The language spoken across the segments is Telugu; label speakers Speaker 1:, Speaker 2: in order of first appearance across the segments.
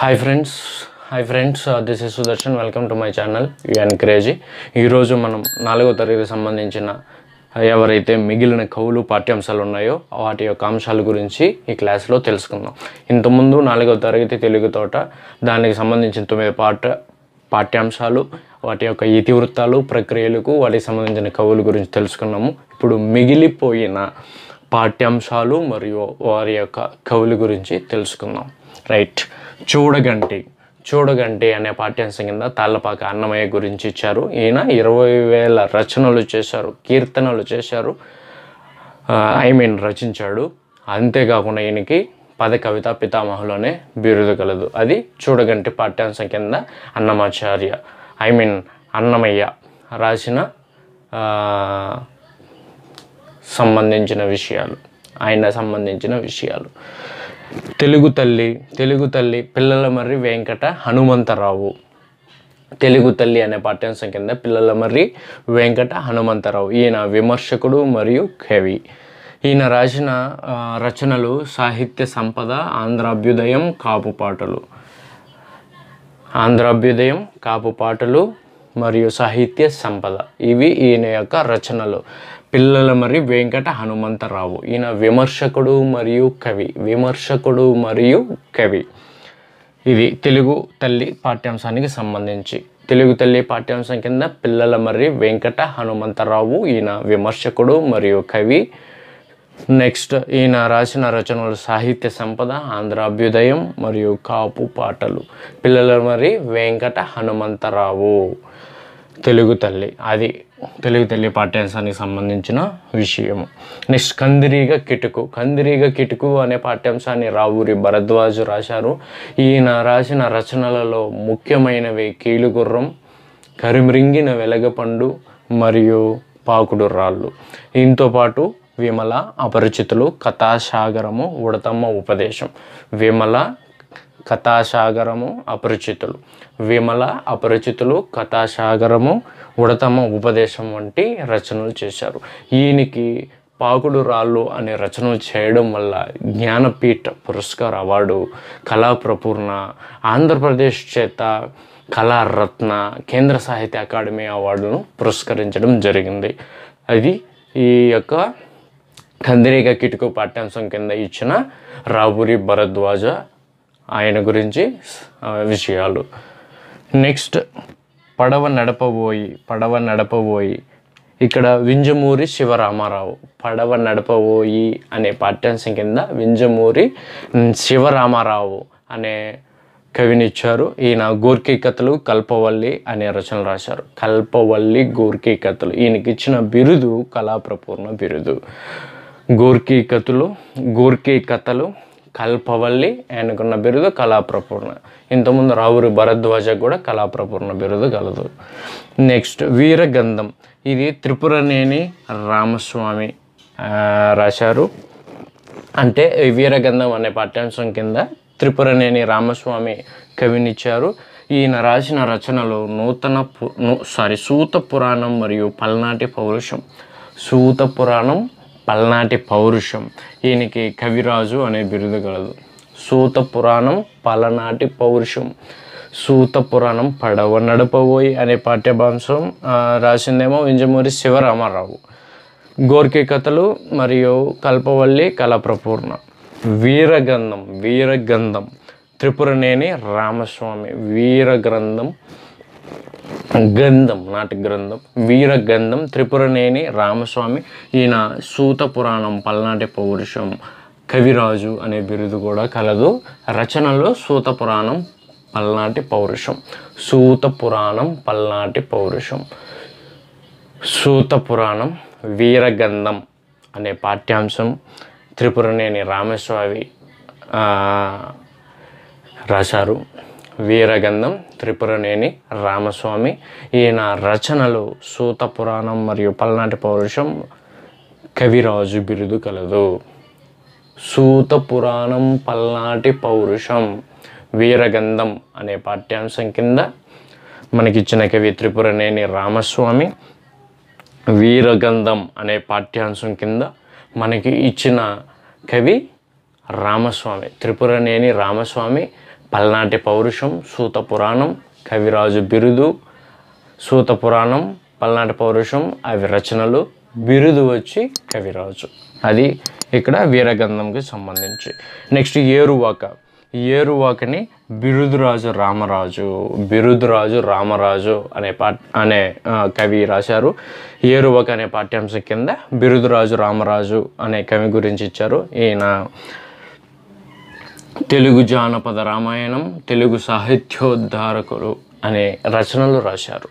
Speaker 1: hi friends hi friends this is Sudarshan welcome to my channel UN crazy ఈరోజు మనం నాలుగో తరగతి సంబంధించిన ఎవరైతే మిగిలిన కవులు పాఠ్యాంశాలు ఉన్నాయో వాటి యొక్క అంశాల గురించి ఈ క్లాస్లో తెలుసుకుందాం ఇంతకుముందు నాలుగో తరగతి తెలుగుతోట దానికి సంబంధించిన తొమ్మిది పాఠ పాఠ్యాంశాలు వాటి యొక్క ఇతివృత్తాలు ప్రక్రియలకు వాటికి సంబంధించిన కవుల గురించి తెలుసుకున్నాము ఇప్పుడు మిగిలిపోయిన పాఠ్యాంశాలు మరియు వారి యొక్క కవుల గురించి తెలుసుకుందాం రైట్ చూడగంటి చూడగంటి అనే పాఠ్యాంశం కింద తాళ్ళపాక అన్నమయ్య గురించి ఇచ్చారు ఈయన ఇరవై వేల రచనలు చేశారు కీర్తనలు చేశారు ఐ మీన్ రచించాడు అంతేకాకుండా ఈయనకి పద కవిత పితామహులోనే బిరుదు కలదు అది చూడగంటి పాఠ్యాంశం కింద అన్నమాచార్య ఐ మీన్ అన్నమయ్య రాసిన సంబంధించిన విషయాలు ఆయన సంబంధించిన విషయాలు తెలుగు తల్లి తెలుగు తల్లి పిల్లల మర్రి వెంకట హనుమంతరావు తెలుగు తల్లి అనే పాఠ్యాంశం కింద పిల్లల మర్రి వెంకట హనుమంతరావు ఈయన విమర్శకుడు మరియు కవి ఈయన రాసిన రచనలు సాహిత్య సంపద ఆంధ్రాభ్యుదయం కాపు పాటలు ఆంధ్రాభ్యుదయం కాపు పాటలు మరియు సాహిత్య సంపద ఇవి ఈయన యొక్క రచనలు పిల్లల మరి వెంకట హనుమంతరావు ఈయన విమర్శకుడు మరియు కవి విమర్శకుడు మరియు కవి ఇది తెలుగు తల్లి పాఠ్యాంశానికి సంబంధించి తెలుగు తల్లి పాఠ్యాంశం కింద పిల్లల మరి వెంకట హనుమంతరావు ఈయన విమర్శకుడు మరియు కవి నెక్స్ట్ ఈయన రాసిన రచనలు సాహిత్య సంపద ఆంధ్రాభ్యుదయం మరియు కాపు పాటలు పిల్లల మరి వెంకట హనుమంతరావు తెలుగు తల్లి అది తెలుగు తల్లి పాఠ్యాంశానికి సంబంధించిన విషయము నెక్స్ట్ కందిరీగ కిటుకు కందిరీగ కిటుకు అనే పాఠ్యాంశాన్ని రావూరి భరద్వాజు రాశారు ఈయన రాసిన రచనలలో ముఖ్యమైనవి కీలుగుర్రం కరిమ్రింగిన వెలగపండు మరియు పాకుడు రాళ్ళు దీంతోపాటు విమల అపరిచితులు కథాసాగరము ఉడతమ్మ ఉపదేశం విమల కథాసాగరము అపరిచితులు విమల అపరిచితులు కథాసాగరము ఉడతమ ఉపదేశం వంటి రచనలు చేశారు ఈయనకి పాకుడు రాళ్ళు అనే రచనలు చేయడం వల్ల జ్ఞానపీఠ పురస్కార్ అవార్డు కళాప్రపూర్ణ ఆంధ్రప్రదేశ్ చేత కళారత్న కేంద్ర సాహిత్య అకాడమీ అవార్డును పురస్కరించడం జరిగింది అది ఈ యొక్క కందిరేగ కిటుకు పాఠ్యాంశం కింద ఇచ్చిన రాబురి భరద్వాజ ఆయన గురించి విషయాలు నెక్స్ట్ పడవ నడపబోయి పడవ నడపబోయి ఇక్కడ వింజమూరి శివరామారావు పడవ నడపబోయి అనే పాఠ్యాంశం కింద వింజమూరి శివరామారావు అనే కవినిచ్చారు ఈయన గోర్కీ కథలు కల్పవల్లి అనే రచనలు రాశారు కల్పవల్లి గోర్కీ కథలు ఈయనకి ఇచ్చిన బిరుదు కళాప్రపూర్ణ బిరుదు గోర్కీ కథలు గోర్కీ కథలు కల్పవల్లి ఆయనకున్న బిరుదు కళాప్రపూర్ణ ఇంతకుముందు రావురి భరద్వాజ కూడా కళాప్రపూర్ణ బిరుదు కలదు నెక్స్ట్ వీరగంధం ఇది త్రిపురనేని రామస్వామి రాశారు అంటే వీరగంధం అనే పాఠ్యాంశం కింద త్రిపురనేని రామస్వామి కవినిచ్చారు ఈయన రాసిన రచనలు నూతన పు సారీ సూత పురాణం మరియు పల్నాటి పౌరుషం సూత పురాణం పల్నాటి పౌరుషం ఈయనకి కవిరాజు అనే బిరుదు కలదు సూత పురాణం పలనాటి పౌరుషం సూత పురాణం పడవ నడపబోయి అనే పాఠ్యాంశం రాసిందేమో వింజమూరి శివరామారావు గోర్కే కథలు మరియు కల్పవల్లి కళప్రపూర్ణ వీరగంధం వీరగంధం త్రిపురనేని రామస్వామి వీరగ్రంథం గ్రంథం నాటి గ్రంథం వీర గ్రంథం త్రిపురనేని రామస్వామి ఈయన సూత పురాణం పల్నాటి పౌరుషం కవిరాజు అనే బిరుదు కూడా కలదు రచనలో సూత పురాణం పల్నాటి పౌరుషం సూత పురాణం పల్నాటి పౌరుషం సూత పురాణం వీరగంధం అనే పాఠ్యాంశం త్రిపురనేని రామస్వామి రాశారు వీరగంధం త్రిపురనేని రామస్వామి ఈయన రచనలు సూత పురాణం మరియు పల్నాటి పౌరుషం కవిరాజు బిరుదు కలదు సూత పురాణం పల్నాటి పౌరుషం వీరగంధం అనే పాఠ్యాంశం కింద మనకిచ్చిన కవి త్రిపురనేని రామస్వామి వీరగంధం అనే పాఠ్యాంశం కింద మనకి ఇచ్చిన కవి రామస్వామి త్రిపురనేని రామస్వామి పల్నాటి పౌరుషం సూత పురాణం కవిరాజు బిరుదు సూత పురాణం పల్నాటి పౌరుషం అవి రచనలు బిరుదు వచ్చి కవిరాజు అది ఇక్కడ వీరగంధంకి సంబంధించి నెక్స్ట్ ఏరువాక ఏరువాకని బిరుదురాజు రామరాజు బిరుదురాజు రామరాజు అనే పాట్ అనే కవి రాశారు ఏరువాక అనే పాఠ్యాంశం కింద బిరుదురాజు రామరాజు అనే కవి గురించి ఇచ్చారు ఈయన తెలుగు జానపద రామాయణం తెలుగు సాహిత్యోద్ధారకులు అనే రచనలు రాశారు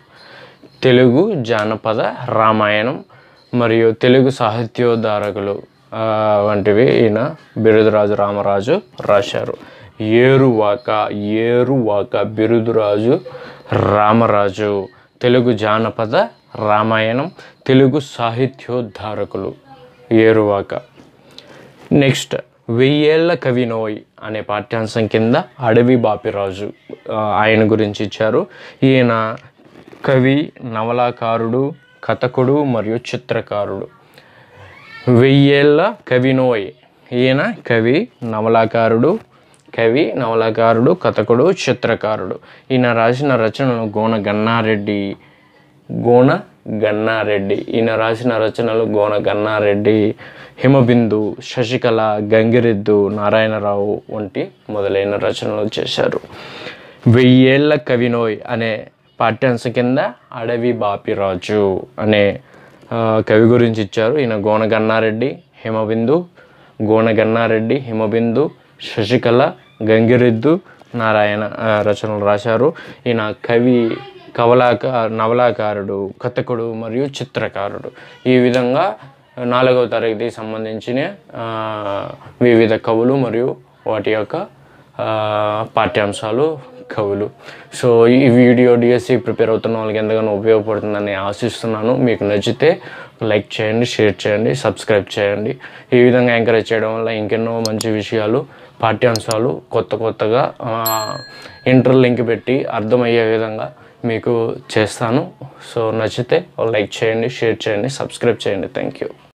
Speaker 1: తెలుగు జానపద రామాయణం మరియు తెలుగు సాహిత్యోద్ధారకులు వంటివి ఈయన బిరుదురాజు రామరాజు రాశారు ఏరువాక ఏరువాక బిరుదురాజు రామరాజు తెలుగు జానపద రామాయణం తెలుగు సాహిత్యోద్ధారకులు ఏరువాక నెక్స్ట్ వెయ్యేళ్ల కవినోయ్ అనే పాఠ్యాంశం కింద అడవి బాపిరాజు ఆయన గురించి ఇచ్చారు ఈయన కవి నవలాకారుడు కథకుడు మరియు చిత్రకారుడు వెయ్యేళ్ళ కవినోయ్ ఈయన కవి నవలాకారుడు కవి నవలాకారుడు కథకుడు చిత్రకారుడు ఈయన రాసిన రచనలు గోన గన్నారెడ్డి గోన గన్నారెడ్డి ఈయన రాసిన రచనలు గోన గన్నారెడ్డి హిమబిందు శశికళ గంగిరెద్దు నారాయణరావు వంటి మొదలైన రచనలు చేశారు వెయ్యేళ్ల కవినోయ్ అనే పాఠ్యాంశ కింద అడవి బాపిరాజు అనే కవి గురించి ఇచ్చారు ఈయన గోన గన్నారెడ్డి హిమబిందు గోన గన్నారెడ్డి హిమబిందు శశికళ గంగిరెద్దు నారాయణ రచనలు రాశారు ఈయన కవి కవలాక నవలాకారుడు కథకుడు మరియు చిత్రకారుడు ఈ విధంగా నాలుగవ తరగతికి సంబంధించిన వివిధ కవులు మరియు వాటి యొక్క పాఠ్యాంశాలు కవులు సో ఈ వీడియో డిఎస్సి ప్రిపేర్ అవుతున్న వాళ్ళకి ఎంతగానో ఉపయోగపడుతుందని ఆశిస్తున్నాను మీకు నచ్చితే లైక్ చేయండి షేర్ చేయండి సబ్స్క్రైబ్ చేయండి ఈ విధంగా ఎంకరేజ్ చేయడం వల్ల ఇంకెన్నో మంచి విషయాలు పాఠ్యాంశాలు కొత్త కొత్తగా ఇంటర్ లింక్ పెట్టి అర్థమయ్యే విధంగా మీకు చేస్తాను సో నచ్చితే లైక్ చేయండి షేర్ చేయండి సబ్స్క్రైబ్ చేయండి థ్యాంక్ యూ